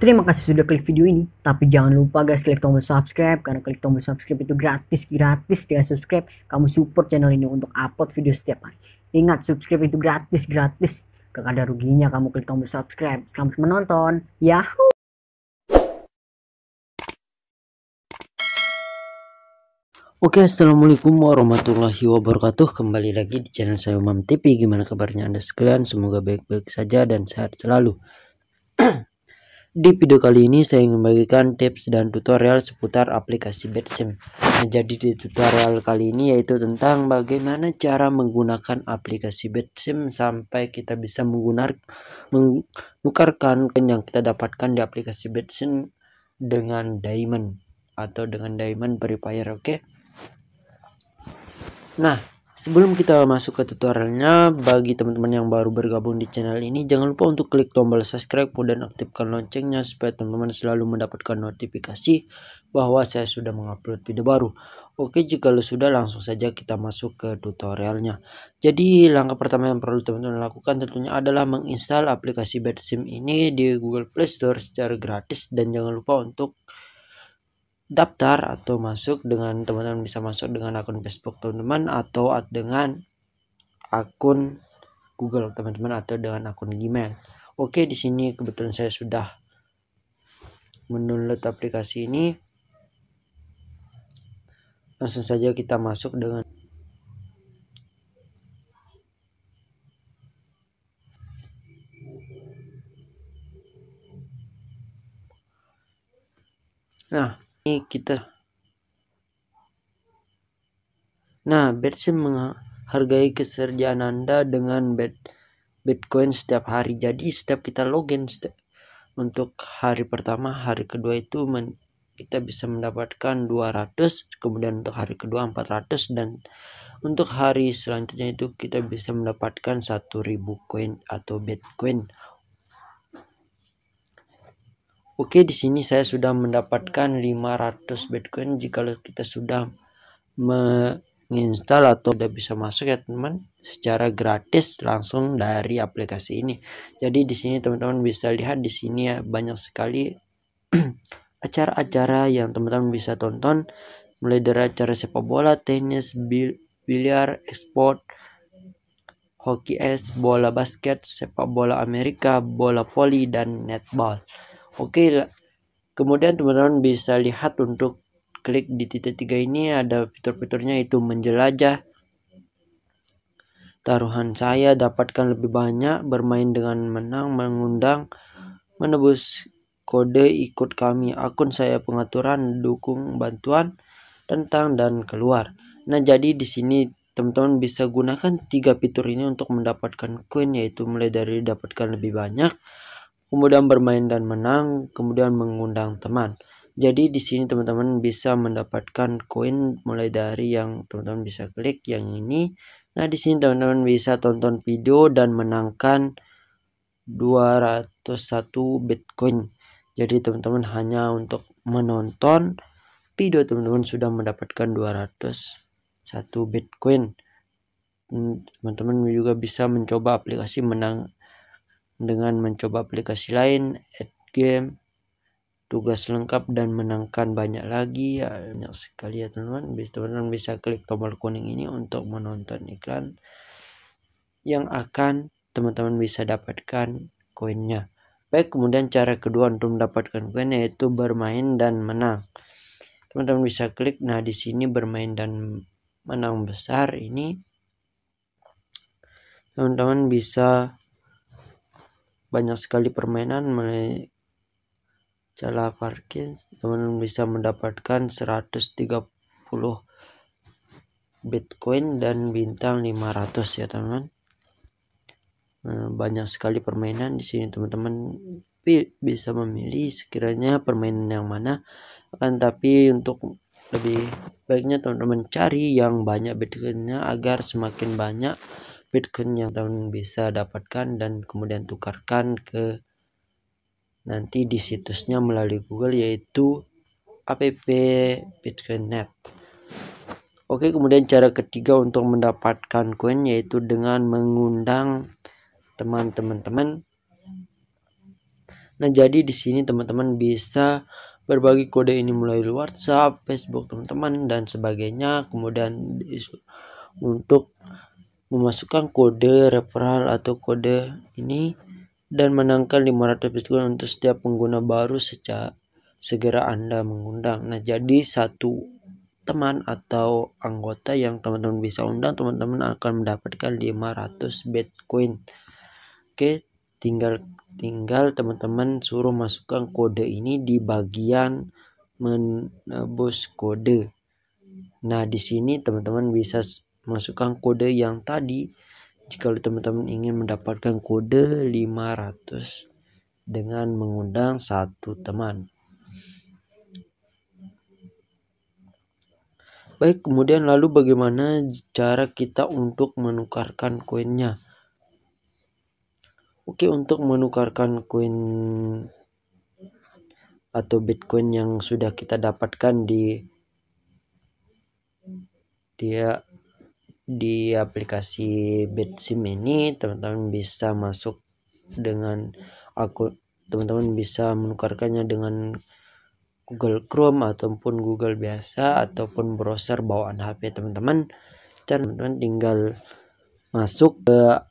Terima kasih sudah klik video ini, tapi jangan lupa guys klik tombol subscribe karena klik tombol subscribe itu gratis, gratis dengan subscribe kamu support channel ini untuk upload video setiap hari. Ingat subscribe itu gratis, gratis. Gak ada ruginya kamu klik tombol subscribe. Selamat menonton. Yahoo. Oke assalamualaikum warahmatullahi wabarakatuh Kembali lagi di channel saya Umam TV Gimana kabarnya anda sekalian Semoga baik-baik saja dan sehat selalu Di video kali ini saya ingin membagikan tips dan tutorial seputar aplikasi BetSim. Nah, jadi di tutorial kali ini yaitu tentang bagaimana cara menggunakan aplikasi BetSim sampai kita bisa menggunakan menukarkan yang kita dapatkan di aplikasi BetSim dengan diamond atau dengan diamond verifier, oke? Okay? Nah, Sebelum kita masuk ke tutorialnya, bagi teman-teman yang baru bergabung di channel ini, jangan lupa untuk klik tombol subscribe dan aktifkan loncengnya supaya teman-teman selalu mendapatkan notifikasi bahwa saya sudah mengupload video baru. Oke, jika lo sudah langsung saja kita masuk ke tutorialnya. Jadi, langkah pertama yang perlu teman-teman lakukan tentunya adalah menginstal aplikasi BadSim ini di Google Play Store secara gratis dan jangan lupa untuk daftar atau masuk dengan teman-teman bisa masuk dengan akun Facebook teman-teman atau dengan akun Google teman-teman atau dengan akun Gmail. Oke, di sini kebetulan saya sudah mendownload aplikasi ini. Langsung saja kita masuk dengan Nah, ini kita Nah, Betsy menghargai keserjaan Anda dengan bet Bitcoin setiap hari. Jadi, setiap kita login setiap, untuk hari pertama, hari kedua itu men, kita bisa mendapatkan 200, kemudian untuk hari kedua 400 dan untuk hari selanjutnya itu kita bisa mendapatkan 1000 koin atau Bitcoin Oke, di sini saya sudah mendapatkan 500 Bitcoin jika kita sudah menginstal atau sudah bisa masuk ya teman secara gratis langsung dari aplikasi ini. Jadi di sini teman-teman bisa lihat di sini ya banyak sekali acara-acara yang teman-teman bisa tonton mulai dari acara sepak bola, tenis, bil biliar, ekspor, hoki es, bola basket, sepak bola Amerika, bola voli dan netball. Oke, kemudian teman-teman bisa lihat untuk klik di titik tiga ini ada fitur-fiturnya itu menjelajah taruhan saya dapatkan lebih banyak bermain dengan menang mengundang menebus kode ikut kami akun saya pengaturan dukung bantuan tentang dan keluar nah jadi di sini teman-teman bisa gunakan tiga fitur ini untuk mendapatkan koin yaitu mulai dari dapatkan lebih banyak kemudian bermain dan menang, kemudian mengundang teman. Jadi di sini teman-teman bisa mendapatkan koin mulai dari yang teman-teman bisa klik yang ini. Nah, di sini teman-teman bisa tonton video dan menangkan 201 Bitcoin. Jadi teman-teman hanya untuk menonton video teman-teman sudah mendapatkan 201 Bitcoin. Hmm, teman-teman juga bisa mencoba aplikasi menang dengan mencoba aplikasi lain, add game, tugas lengkap dan menangkan banyak lagi ya banyak sekali ya teman-teman Bisa teman-teman bisa klik tombol kuning ini untuk menonton iklan yang akan teman-teman bisa dapatkan koinnya baik kemudian cara kedua untuk mendapatkan koin yaitu bermain dan menang teman-teman bisa klik nah di sini bermain dan menang besar ini teman-teman bisa banyak sekali permainan mulai Jala Parkins teman teman bisa mendapatkan 130 Bitcoin dan bintang 500 ya teman-teman eh, banyak sekali permainan di sini teman-teman bisa memilih sekiranya permainan yang mana akan tapi untuk lebih baiknya teman-teman cari yang banyak bitcoinnya agar semakin banyak Bitcoin yang teman bisa dapatkan dan kemudian tukarkan ke nanti di situsnya melalui Google yaitu app Bitcoin Net. Oke kemudian cara ketiga untuk mendapatkan koin yaitu dengan mengundang teman-teman Nah jadi di sini teman-teman bisa berbagi kode ini mulai WhatsApp, Facebook teman-teman dan sebagainya kemudian untuk memasukkan kode referral atau kode ini dan menangkan 500 Bitcoin untuk setiap pengguna baru sejak segera Anda mengundang. Nah, jadi satu teman atau anggota yang teman-teman bisa undang, teman-teman akan mendapatkan 500 Bitcoin. Oke, tinggal tinggal teman-teman suruh masukkan kode ini di bagian menebus kode. Nah, di sini teman-teman bisa masukkan kode yang tadi jika teman-teman ingin mendapatkan kode 500 dengan mengundang satu teman baik kemudian lalu bagaimana cara kita untuk menukarkan koinnya oke untuk menukarkan koin atau Bitcoin yang sudah kita dapatkan di dia di aplikasi Bitsim ini teman-teman bisa masuk dengan akun teman-teman bisa menukarkannya dengan Google Chrome ataupun Google biasa ataupun browser bawaan HP teman-teman dan teman-teman tinggal masuk ke